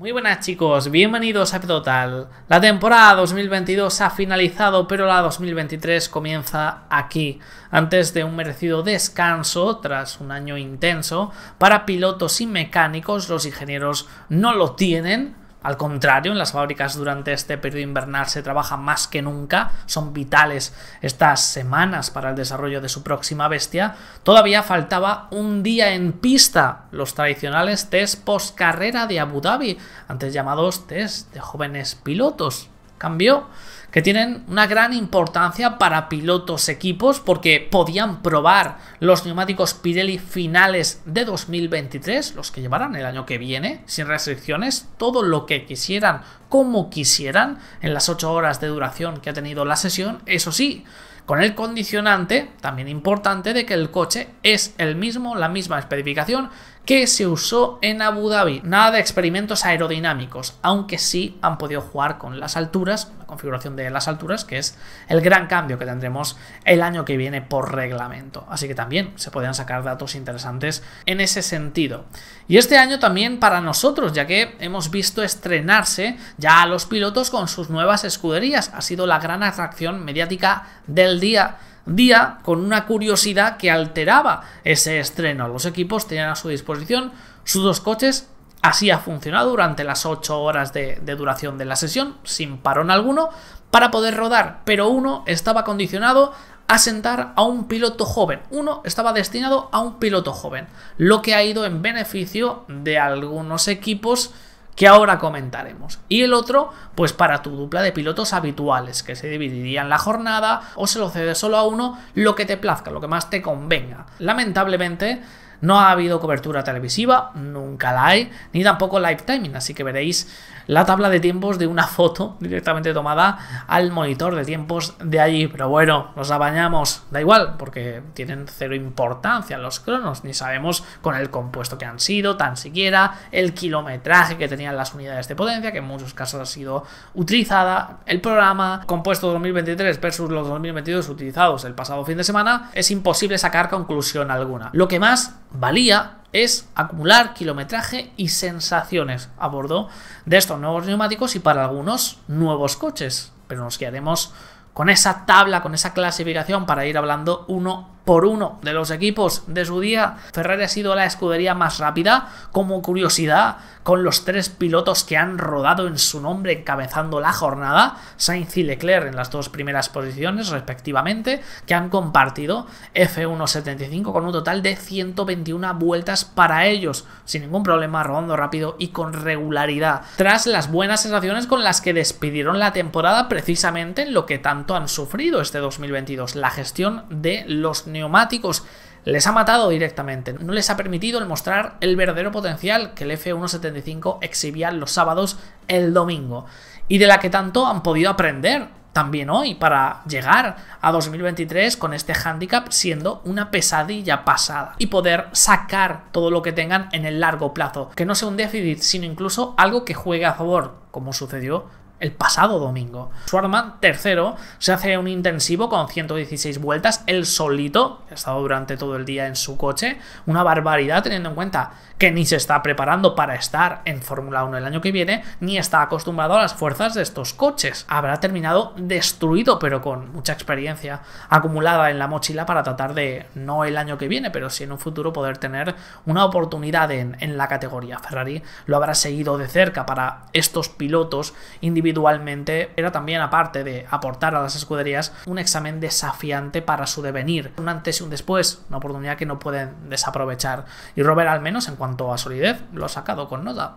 Muy buenas chicos, bienvenidos a Total. La temporada 2022 ha finalizado, pero la 2023 comienza aquí, antes de un merecido descanso tras un año intenso. Para pilotos y mecánicos, los ingenieros no lo tienen, al contrario, en las fábricas durante este periodo invernal se trabaja más que nunca, son vitales estas semanas para el desarrollo de su próxima bestia. Todavía faltaba un día en pista, los tradicionales test post-carrera de Abu Dhabi, antes llamados test de jóvenes pilotos. Cambió que tienen una gran importancia para pilotos equipos porque podían probar los neumáticos Pirelli finales de 2023, los que llevarán el año que viene, sin restricciones, todo lo que quisieran, como quisieran, en las 8 horas de duración que ha tenido la sesión, eso sí, con el condicionante, también importante, de que el coche es el mismo, la misma especificación que se usó en Abu Dhabi. Nada de experimentos aerodinámicos, aunque sí han podido jugar con las alturas, la configuración de las alturas, que es el gran cambio que tendremos el año que viene por reglamento. Así que también se podrían sacar datos interesantes en ese sentido. Y este año también para nosotros, ya que hemos visto estrenarse ya a los pilotos con sus nuevas escuderías. Ha sido la gran atracción mediática del día día con una curiosidad que alteraba ese estreno. Los equipos tenían a su disposición sus dos coches. Así ha funcionado durante las 8 horas de, de duración de la sesión, sin parón alguno, para poder rodar, pero uno estaba condicionado a sentar a un piloto joven. Uno estaba destinado a un piloto joven, lo que ha ido en beneficio de algunos equipos que ahora comentaremos. Y el otro, pues para tu dupla de pilotos habituales, que se dividirían la jornada o se lo cede solo a uno, lo que te plazca, lo que más te convenga. Lamentablemente, no ha habido cobertura televisiva, nunca la hay, ni tampoco live timing, así que veréis la tabla de tiempos de una foto directamente tomada al monitor de tiempos de allí. Pero bueno, nos apañamos, da igual, porque tienen cero importancia los cronos, ni sabemos con el compuesto que han sido, tan siquiera el kilometraje que tenían las unidades de potencia, que en muchos casos ha sido utilizada, el programa compuesto 2023 versus los 2022 utilizados el pasado fin de semana, es imposible sacar conclusión alguna. Lo que más valía es acumular kilometraje y sensaciones a bordo de estos nuevos neumáticos y para algunos nuevos coches. Pero nos quedaremos con esa tabla, con esa clasificación para ir hablando uno por uno de los equipos de su día. Ferrari ha sido la escudería más rápida, como curiosidad, con los tres pilotos que han rodado en su nombre encabezando la jornada, Sainz y Leclerc en las dos primeras posiciones respectivamente, que han compartido F175 con un total de 121 vueltas para ellos, sin ningún problema, rodando rápido y con regularidad, tras las buenas sensaciones con las que despidieron la temporada precisamente en lo que tanto han sufrido este 2022, la gestión de los neumáticos les ha matado directamente, no les ha permitido el mostrar el verdadero potencial que el F175 exhibía los sábados el domingo y de la que tanto han podido aprender también hoy para llegar a 2023 con este handicap siendo una pesadilla pasada y poder sacar todo lo que tengan en el largo plazo, que no sea un déficit, sino incluso algo que juegue a favor, como sucedió el pasado domingo. arma tercero, se hace un intensivo con 116 vueltas, él solito, ha estado durante todo el día en su coche, una barbaridad teniendo en cuenta que ni se está preparando para estar en Fórmula 1 el año que viene, ni está acostumbrado a las fuerzas de estos coches. Habrá terminado destruido, pero con mucha experiencia acumulada en la mochila para tratar de, no el año que viene, pero sí en un futuro poder tener una oportunidad en, en la categoría. Ferrari lo habrá seguido de cerca para estos pilotos individuales individualmente, era también aparte de aportar a las escuderías un examen desafiante para su devenir, un antes y un después, una oportunidad que no pueden desaprovechar. Y Robert al menos en cuanto a solidez lo ha sacado con nota.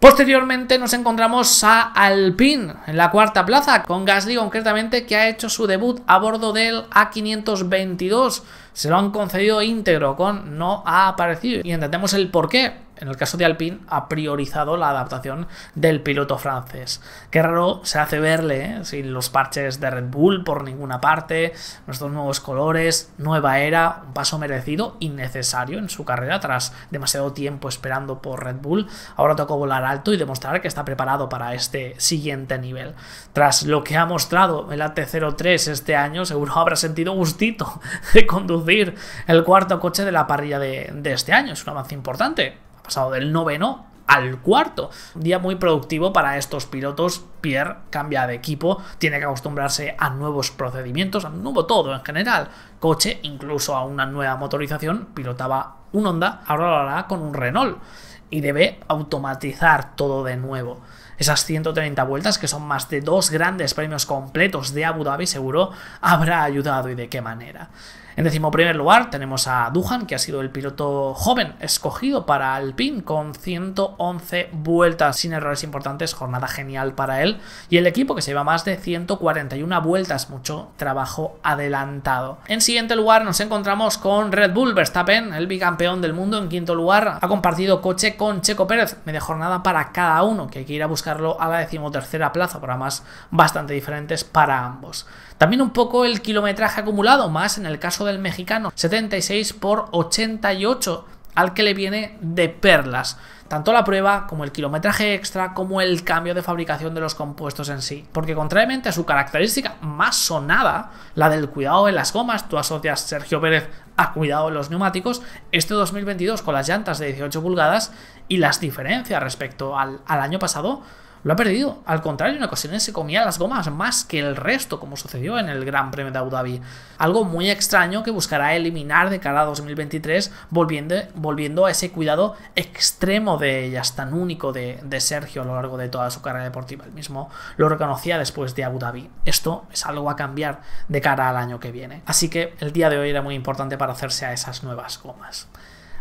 Posteriormente nos encontramos a Alpine en la cuarta plaza, con Gasly concretamente que ha hecho su debut a bordo del A522. Se lo han concedido íntegro con no ha aparecido y entendemos el porqué en el caso de Alpine, ha priorizado la adaptación del piloto francés. Qué raro se hace verle ¿eh? sin los parches de Red Bull por ninguna parte, nuestros nuevos colores, nueva era, un paso merecido y necesario en su carrera tras demasiado tiempo esperando por Red Bull. Ahora tocó volar alto y demostrar que está preparado para este siguiente nivel. Tras lo que ha mostrado el AT03 este año, seguro habrá sentido gustito de conducir el cuarto coche de la parrilla de, de este año. Es un avance importante pasado del noveno al cuarto. Un día muy productivo para estos pilotos. Pierre cambia de equipo, tiene que acostumbrarse a nuevos procedimientos, a un nuevo todo en general. Coche, incluso a una nueva motorización, pilotaba un Honda, ahora lo hará con un Renault y debe automatizar todo de nuevo. Esas 130 vueltas, que son más de dos grandes premios completos de Abu Dhabi, seguro habrá ayudado y de qué manera. En decimoprimer lugar tenemos a Duhan, que ha sido el piloto joven escogido para Alpine con 111 vueltas sin errores importantes, jornada genial para él y el equipo que se lleva más de 141 vueltas, mucho trabajo adelantado. En siguiente lugar nos encontramos con Red Bull Verstappen, el bicampeón del mundo en quinto lugar, ha compartido coche con Checo Pérez, media jornada para cada uno, que hay que ir a buscarlo a la decimotercera plaza, programas bastante diferentes para ambos. También un poco el kilometraje acumulado, más en el caso del mexicano, 76 por 88, al que le viene de perlas tanto la prueba como el kilometraje extra como el cambio de fabricación de los compuestos en sí. Porque contrariamente a su característica más sonada, la del cuidado de las gomas, tú asocias Sergio Pérez a cuidado de los neumáticos, este 2022 con las llantas de 18 pulgadas y las diferencias respecto al, al año pasado lo ha perdido. Al contrario, en ocasiones se comía las gomas más que el resto, como sucedió en el Gran Premio de Abu Dhabi. Algo muy extraño que buscará eliminar de cara a 2023, volviendo, volviendo a ese cuidado extremo de ellas, tan único de, de Sergio a lo largo de toda su carrera deportiva. El mismo lo reconocía después de Abu Dhabi. Esto es algo a cambiar de cara al año que viene. Así que el día de hoy era muy importante para hacerse a esas nuevas gomas.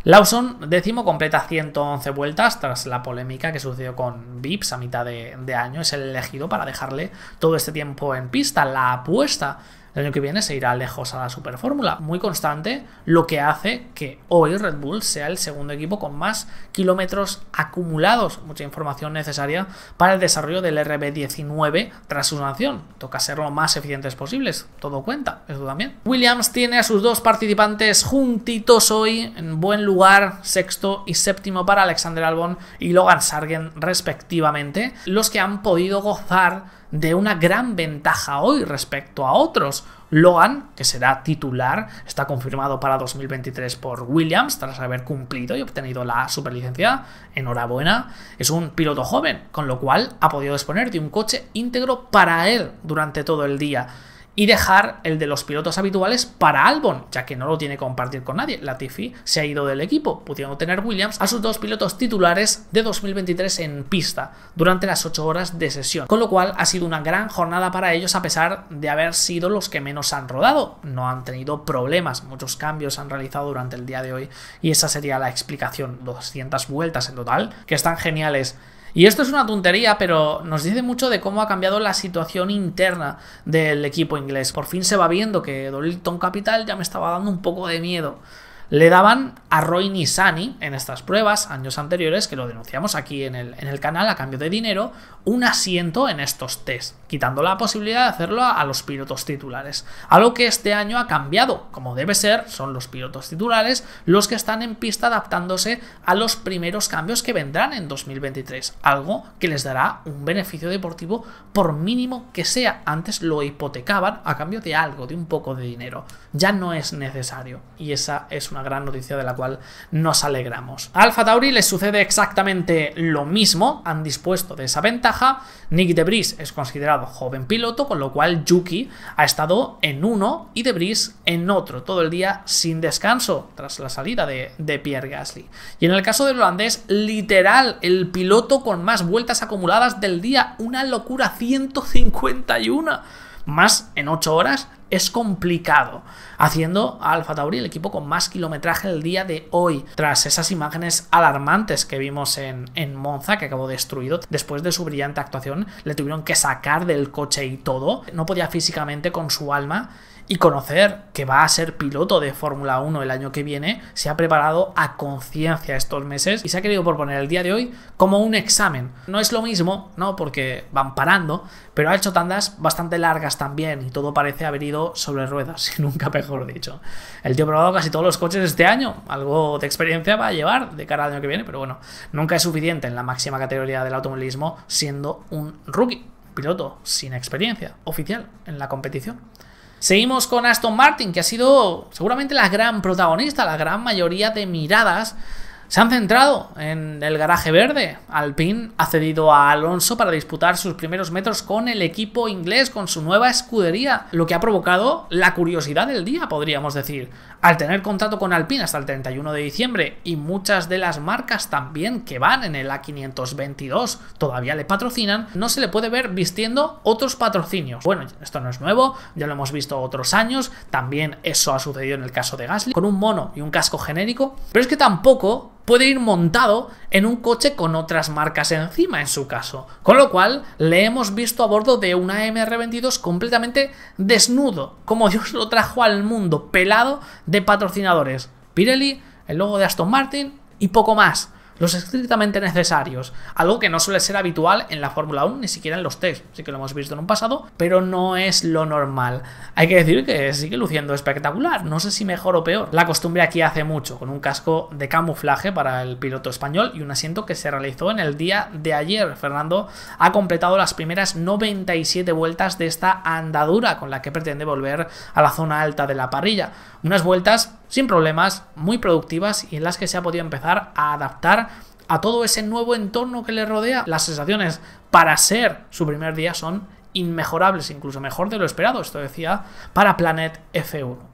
Lawson, décimo, completa 111 vueltas tras la polémica que sucedió con Vips a mitad de, año. Es el elegido para dejarle todo este tiempo en pista. La apuesta el año que viene se irá lejos a la Superfórmula, muy constante, lo que hace que hoy Red Bull sea el segundo equipo con más kilómetros acumulados, mucha información necesaria para el desarrollo del RB19 tras su nación. Toca ser lo más eficientes posibles, todo cuenta, eso también. Williams tiene a sus dos participantes juntitos hoy, en buen lugar, sexto y séptimo para Alexander Albon y Logan Sargent respectivamente, los que han podido gozar de una gran ventaja hoy respecto a otros. Logan, que será titular, está confirmado para 2023 por Williams tras haber cumplido y obtenido la superlicencia. Enhorabuena. Es un piloto joven, con lo cual ha podido disponer de un coche íntegro para él durante todo el día y dejar el de los pilotos habituales para Albon, ya que no lo tiene que compartir con nadie. La Tiffy se ha ido del equipo, pudiendo tener Williams a sus dos pilotos titulares de 2023 en pista durante las 8 horas de sesión, con lo cual ha sido una gran jornada para ellos a pesar de haber sido los que menos han rodado. No han tenido problemas, muchos cambios han realizado durante el día de hoy y esa sería la explicación. 200 vueltas en total, que están geniales y esto es una tontería, pero nos dice mucho de cómo ha cambiado la situación interna del equipo inglés. Por fin se va viendo que Dolton Capital ya me estaba dando un poco de miedo. Le daban a Roy Sani en estas pruebas, años anteriores, que lo denunciamos aquí en el, en el canal a cambio de dinero, un asiento en estos test quitando la posibilidad de hacerlo a, los pilotos titulares. Algo que este año ha cambiado, como debe ser, son los pilotos titulares los que están en pista adaptándose a los primeros cambios que vendrán en 2023, algo que les dará un beneficio deportivo por mínimo que sea. Antes lo hipotecaban a cambio de algo, de un poco de dinero. Ya no es necesario y esa es una gran noticia de la cual nos alegramos. A Alfa Tauri les sucede exactamente lo mismo, han dispuesto de esa ventaja, Nick de Debris es considerado joven piloto, con lo cual Yuki ha estado en uno y Debris en otro, todo el día sin descanso, tras la salida de, de Pierre Gasly. Y en el caso del holandés, literal, el piloto con más vueltas acumuladas del día, una locura, 151 más en 8 horas es complicado, haciendo a Alfa Tauri el equipo con más kilometraje el día de hoy, tras esas imágenes alarmantes que vimos en, en Monza, que acabó destruido, después de su brillante actuación, le tuvieron que sacar del coche y todo, no podía físicamente con su alma y conocer que va a ser piloto de Fórmula 1 el año que viene, se ha preparado a conciencia estos meses y se ha querido proponer el día de hoy como un examen. No es lo mismo, ¿no? Porque van parando, pero ha hecho tandas bastante largas también y todo parece haber ido sobre ruedas, y nunca mejor dicho. El tío ha probado casi todos los coches este año, algo de experiencia va a llevar de cara al año que viene, pero bueno, nunca es suficiente en la máxima categoría del automovilismo siendo un rookie, piloto sin experiencia oficial en la competición. Seguimos con Aston Martin, que ha sido seguramente la gran protagonista, la gran mayoría de miradas se han centrado en el garaje verde. Alpine ha cedido a Alonso para disputar sus primeros metros con el equipo inglés, con su nueva escudería, lo que ha provocado la curiosidad del día, podríamos decir. Al tener contrato con Alpine hasta el 31 de diciembre y muchas de las marcas también que van en el A522 todavía le patrocinan, no se le puede ver vistiendo otros patrocinios. Bueno, esto no es nuevo, ya lo hemos visto otros años, también eso ha sucedido en el caso de Gasly, con un mono y un casco genérico, pero es que tampoco puede ir montado en un coche con otras marcas encima en su caso. Con lo cual le hemos visto a bordo de una MR22 completamente desnudo, como Dios lo trajo al mundo, pelado de patrocinadores. Pirelli, el logo de Aston Martin y poco más los estrictamente necesarios, algo que no suele ser habitual en la Fórmula 1 ni siquiera en los test, sí que lo hemos visto en un pasado, pero no es lo normal. Hay que decir que sigue luciendo espectacular, no sé si mejor o peor. La costumbre aquí hace mucho, con un casco de camuflaje para el piloto español y un asiento que se realizó en el día de ayer. Fernando ha completado las primeras 97 vueltas de esta andadura con la que pretende volver a la zona alta de la parrilla. Unas vueltas sin problemas, muy productivas y en las que se ha podido empezar a adaptar a todo ese nuevo entorno que le rodea. Las sensaciones para ser su primer día son inmejorables, incluso mejor de lo esperado, esto decía para Planet F1.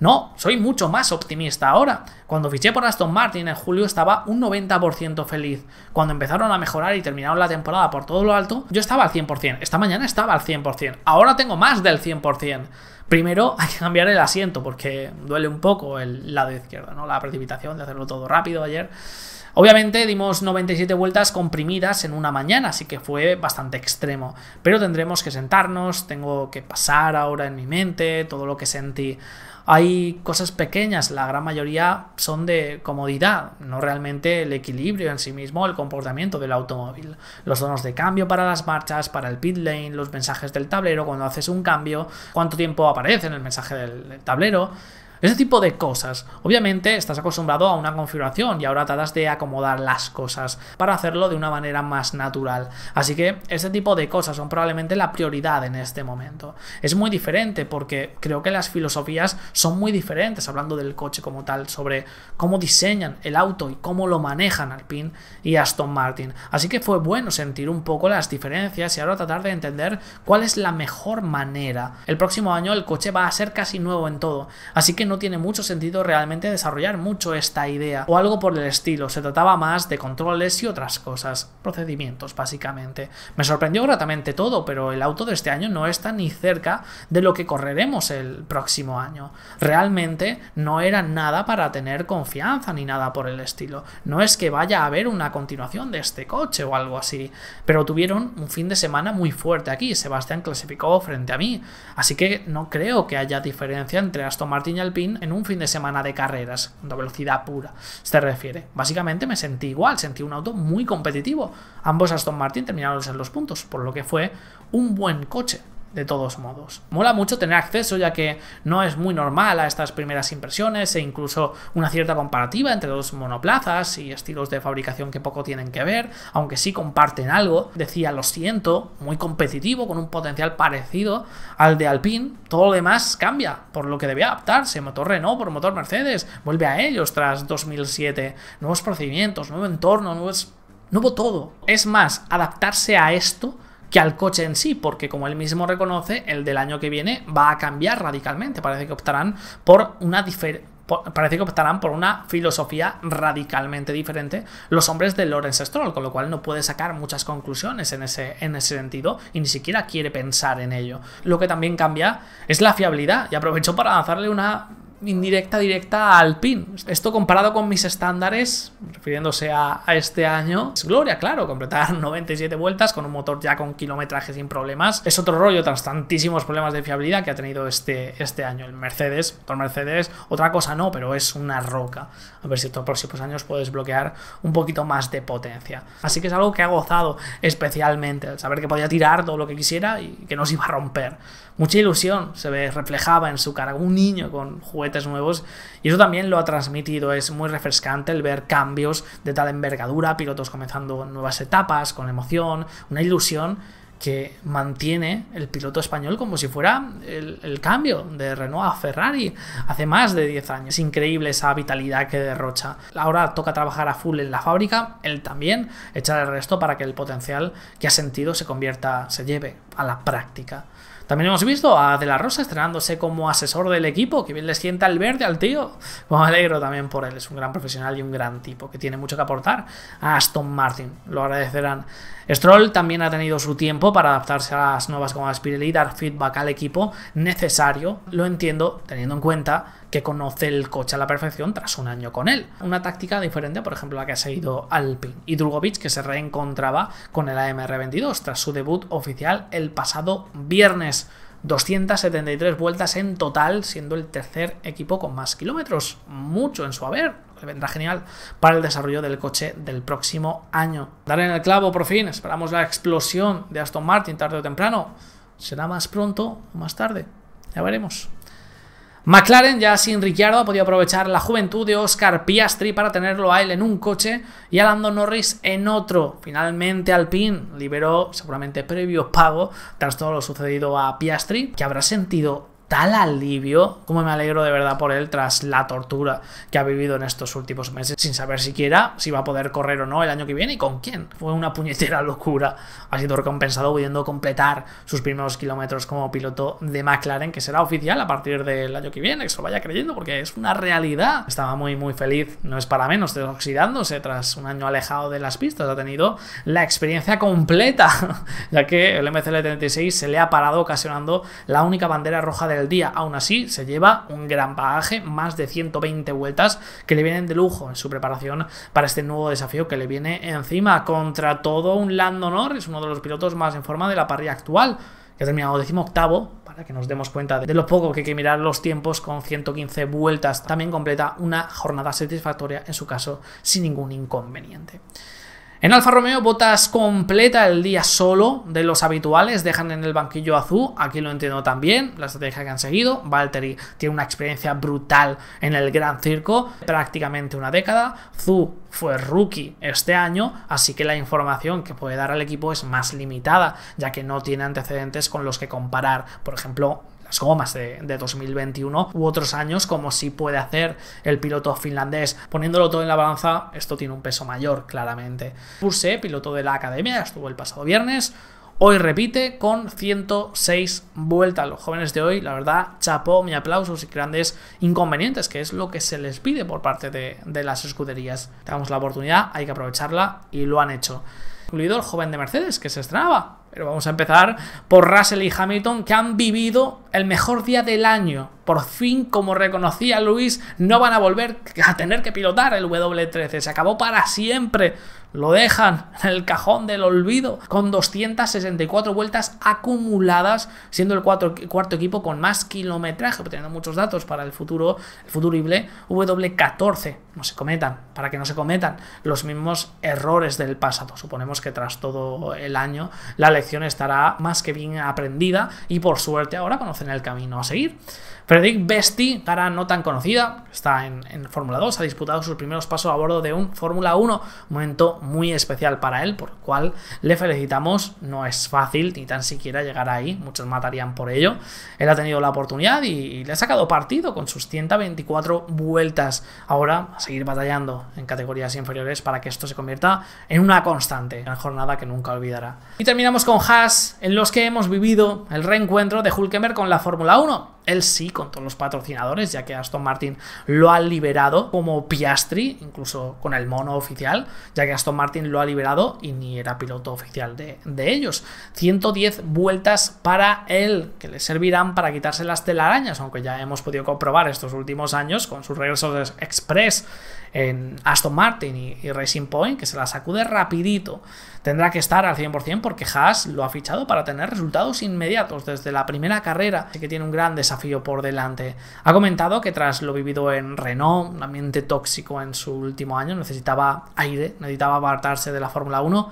No, soy mucho más optimista ahora. Cuando fiché por Aston Martin en julio estaba un 90% feliz. Cuando empezaron a mejorar y terminaron la temporada por todo lo alto, yo estaba al 100%. Esta mañana estaba al 100%. Ahora tengo más del 100%. Primero hay que cambiar el asiento porque duele un poco el lado izquierdo, ¿no? La precipitación de hacerlo todo rápido ayer. Obviamente dimos 97 vueltas comprimidas en una mañana, así que fue bastante extremo. Pero tendremos que sentarnos, tengo que pasar ahora en mi mente todo lo que sentí hay cosas pequeñas, la gran mayoría son de comodidad, no realmente el equilibrio en sí mismo, el comportamiento del automóvil. Los sonos de cambio para las marchas, para el pit lane, los mensajes del tablero, cuando haces un cambio, cuánto tiempo aparece en el mensaje del tablero. Ese tipo de cosas. Obviamente estás acostumbrado a una configuración y ahora tratas de acomodar las cosas para hacerlo de una manera más natural. Así que ese tipo de cosas son probablemente la prioridad en este momento. Es muy diferente porque creo que las filosofías son muy diferentes hablando del coche como tal, sobre cómo diseñan el auto y cómo lo manejan Alpine y Aston Martin. Así que fue bueno sentir un poco las diferencias y ahora tratar de entender cuál es la mejor manera. El próximo año el coche va a ser casi nuevo en todo, así que no tiene mucho sentido realmente desarrollar mucho esta idea o algo por el estilo, se trataba más de controles y otras cosas, procedimientos básicamente. Me sorprendió gratamente todo, pero el auto de este año no está ni cerca de lo que correremos el próximo año. Realmente no era nada para tener confianza ni nada por el estilo. No es que vaya a haber una continuación de este coche o algo así, pero tuvieron un fin de semana muy fuerte aquí, Sebastián clasificó frente a mí, así que no creo que haya diferencia entre Aston Martin y Alpine en un fin de semana de carreras, cuando velocidad pura se refiere. Básicamente me sentí igual, sentí un auto muy competitivo. Ambos Aston Martin terminaron en los puntos, por lo que fue un buen coche de todos modos. Mola mucho tener acceso ya que no es muy normal a estas primeras impresiones e incluso una cierta comparativa entre dos monoplazas y estilos de fabricación que poco tienen que ver, aunque sí comparten algo. Decía, lo siento, muy competitivo, con un potencial parecido al de Alpine. Todo lo demás cambia, por lo que debía adaptarse. Motor Renault por motor Mercedes, vuelve a ellos tras 2007. Nuevos procedimientos, nuevo entorno, nuevo todo. Es más, adaptarse a esto que al coche en sí, porque como él mismo reconoce, el del año que viene va a cambiar radicalmente. Parece que optarán por una parece que optarán por una filosofía radicalmente diferente los hombres de Lorenz Stroll, con lo cual no puede sacar muchas conclusiones en ese, en ese sentido y ni siquiera quiere pensar en ello. Lo que también cambia es la fiabilidad y aprovecho para lanzarle una indirecta directa al pin. Esto comparado con mis estándares, refiriéndose a, este año, es gloria, claro, completar 97 vueltas con un motor ya con kilometraje sin problemas. Es otro rollo tras tantísimos problemas de fiabilidad que ha tenido este, este año el Mercedes, por Mercedes, otra cosa no, pero es una roca. A ver si estos próximos años puedes bloquear un poquito más de potencia. Así que es algo que ha gozado especialmente, el saber que podía tirar todo lo que quisiera y que no se iba a romper mucha ilusión se ve reflejaba en su cara, un niño con juguetes nuevos, y eso también lo ha transmitido, es muy refrescante el ver cambios de tal envergadura, pilotos comenzando nuevas etapas con emoción, una ilusión que mantiene el piloto español como si fuera el, cambio de Renault a Ferrari hace más de 10 años. Es increíble esa vitalidad que derrocha. Ahora toca trabajar a full en la fábrica, él también, echar el resto para que el potencial que ha sentido se convierta, se lleve a la práctica. También hemos visto a De La Rosa estrenándose como asesor del equipo, que bien le sienta el verde al tío. Pues me alegro también por él, es un gran profesional y un gran tipo, que tiene mucho que aportar a Aston Martin, lo agradecerán. Stroll también ha tenido su tiempo para adaptarse a las nuevas de Pirelli y dar feedback al equipo necesario, lo entiendo, teniendo en cuenta que conoce el coche a la perfección tras un año con él. Una táctica diferente, por ejemplo, la que ha seguido Alpine y Drogovic, que se reencontraba con el AMR22 tras su debut oficial el pasado viernes. 273 vueltas en total, siendo el tercer equipo con más kilómetros. Mucho en su haber. Le vendrá genial para el desarrollo del coche del próximo año. Dar en el clavo por fin. Esperamos la explosión de Aston Martin tarde o temprano. ¿Será más pronto o más tarde? Ya veremos. McLaren ya sin Ricciardo ha podido aprovechar la juventud de Oscar Piastri para tenerlo a él en un coche y a Lando Norris en otro. Finalmente Alpine liberó seguramente previo pago tras todo lo sucedido a Piastri, que habrá sentido tal alivio, como me alegro de verdad por él tras la tortura que ha vivido en estos últimos meses, sin saber siquiera si va a poder correr o no el año que viene y con quién. Fue una puñetera locura. Ha sido recompensado pudiendo completar sus primeros kilómetros como piloto de McLaren, que será oficial a partir del año que viene, que se lo vaya creyendo, porque es una realidad. Estaba muy, muy feliz, no es para menos, desoxidándose tras un año alejado de las pistas. Ha tenido la experiencia completa, ya que el MCL-36 se le ha parado ocasionando la única bandera roja del el día. Aún así, se lleva un gran bagaje, más de 120 vueltas que le vienen de lujo en su preparación para este nuevo desafío que le viene encima contra todo un Lando es uno de los pilotos más en forma de la parrilla actual que ha terminado decimoctavo, para que nos demos cuenta de lo poco que hay que mirar los tiempos con 115 vueltas. También completa una jornada satisfactoria, en su caso, sin ningún inconveniente. En Alfa Romeo, Botas completa el día solo de los habituales, dejan en el banquillo azul, aquí lo entiendo también, la estrategia que han seguido, Valtteri tiene una experiencia brutal en el Gran Circo, prácticamente una década, Zu fue rookie este año, así que la información que puede dar al equipo es más limitada, ya que no tiene antecedentes con los que comparar, por ejemplo, las gomas de, de 2021 u otros años, como si puede hacer el piloto finlandés. Poniéndolo todo en la balanza, esto tiene un peso mayor, claramente. puse piloto de la academia, estuvo el pasado viernes. Hoy repite con 106 vueltas. Los jóvenes de hoy, la verdad, chapó mi aplauso, y grandes inconvenientes, que es lo que se les pide por parte de, de las escuderías. Tenemos la oportunidad, hay que aprovecharla y lo han hecho. Incluido el joven de Mercedes, que se estrenaba pero vamos a empezar por Russell y Hamilton, que han vivido el mejor día del año. Por fin, como reconocía Luis, no van a volver a tener que pilotar el W13. Se acabó para siempre. Lo dejan en el cajón del olvido, con 264 vueltas acumuladas, siendo el cuarto equipo con más kilometraje, teniendo muchos datos para el futuro, el W14. No se cometan, para que no se cometan los mismos errores del pasado. Suponemos que tras todo el año, la estará más que bien aprendida y por suerte ahora conocen el camino a seguir. Frederick Besti, cara no tan conocida, está en, Fórmula 2, ha disputado sus primeros pasos a bordo de un Fórmula 1, momento muy especial para él, por el cual le felicitamos. No es fácil ni tan siquiera llegar ahí, muchos matarían por ello. Él ha tenido la oportunidad y, le ha sacado partido con sus 124 vueltas. Ahora a seguir batallando en categorías inferiores para que esto se convierta en una constante, una jornada que nunca olvidará. Y terminamos con con Haas en los que hemos vivido el reencuentro de Hulkemer con la Fórmula 1 él sí con todos los patrocinadores, ya que Aston Martin lo ha liberado como Piastri, incluso con el mono oficial, ya que Aston Martin lo ha liberado y ni era piloto oficial de, ellos. 110 vueltas para él, que le servirán para quitarse las telarañas, aunque ya hemos podido comprobar estos últimos años con sus regresos express en Aston Martin y, Racing Point, que se la sacude rapidito. Tendrá que estar al 100% porque Haas lo ha fichado para tener resultados inmediatos desde la primera carrera, que tiene un gran desafío por delante. Ha comentado que tras lo vivido en Renault, un ambiente tóxico en su último año, necesitaba aire, necesitaba apartarse de la Fórmula 1.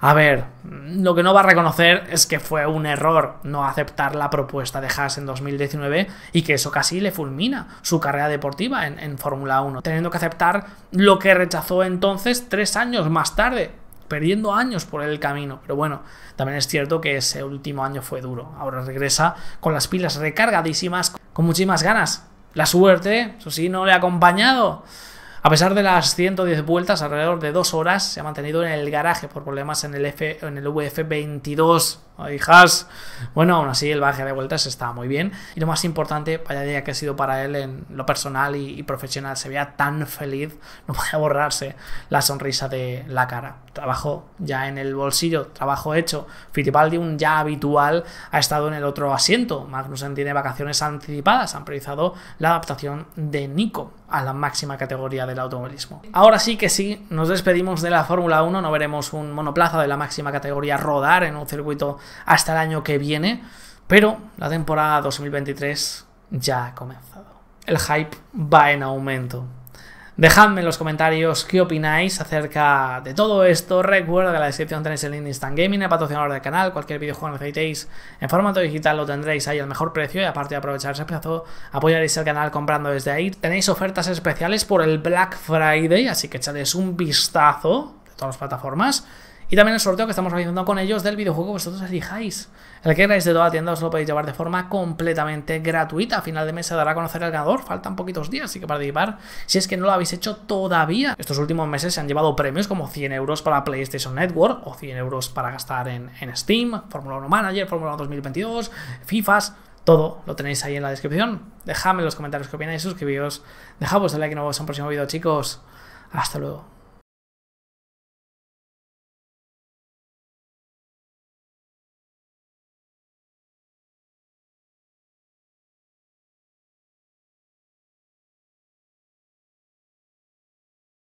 A ver, lo que no va a reconocer es que fue un error no aceptar la propuesta de Haas en 2019 y que eso casi le fulmina su carrera deportiva en, en Fórmula 1, teniendo que aceptar lo que rechazó entonces tres años más tarde, perdiendo años por el camino. Pero bueno, también es cierto que ese último año fue duro. Ahora regresa con las pilas recargadísimas, con muchísimas ganas. La suerte, eso sí, no le ha acompañado. A pesar de las 110 vueltas, alrededor de dos horas, se ha mantenido en el garaje por problemas en el, en el VF22. Bueno, aún así el baje de vueltas está muy bien. Y lo más importante, vaya día que ha sido para él en lo personal y, profesional. Se veía tan feliz, no puede borrarse la sonrisa de la cara. Trabajo ya en el bolsillo, trabajo hecho. Fittipaldi, un ya habitual, ha estado en el otro asiento. Magnussen tiene vacaciones anticipadas. Han priorizado la adaptación de Nico a la máxima categoría de automovilismo. Ahora sí que sí, nos despedimos de la Fórmula 1, no veremos un monoplaza de la máxima categoría rodar en un circuito hasta el año que viene, pero la temporada 2023 ya ha comenzado. El hype va en aumento. Dejadme en los comentarios qué opináis acerca de todo esto. Recuerda que en la descripción tenéis el link Instant Gaming, el patrocinador del canal. Cualquier videojuego que necesitéis en formato digital lo tendréis ahí al mejor precio. Y aparte de aprovechar ese plazo, apoyaréis el canal comprando desde ahí. Tenéis ofertas especiales por el Black Friday, así que echadles un vistazo de todas las plataformas. Y también el sorteo que estamos realizando con ellos del videojuego que vosotros elijáis. El que queráis de toda la tienda os lo podéis llevar de forma completamente gratuita. A final de mes se dará a conocer el ganador. Faltan poquitos días, así que participar si es que no lo habéis hecho todavía. Estos últimos meses se han llevado premios como 100 euros para PlayStation Network o 100 euros para gastar en, Steam, Fórmula 1 Manager, Fórmula 1 2022, FIFAs. Todo lo tenéis ahí en la descripción. Dejadme en los comentarios que opináis, suscribíos, dejad el like y nos vemos en un próximo vídeo, chicos. Hasta luego.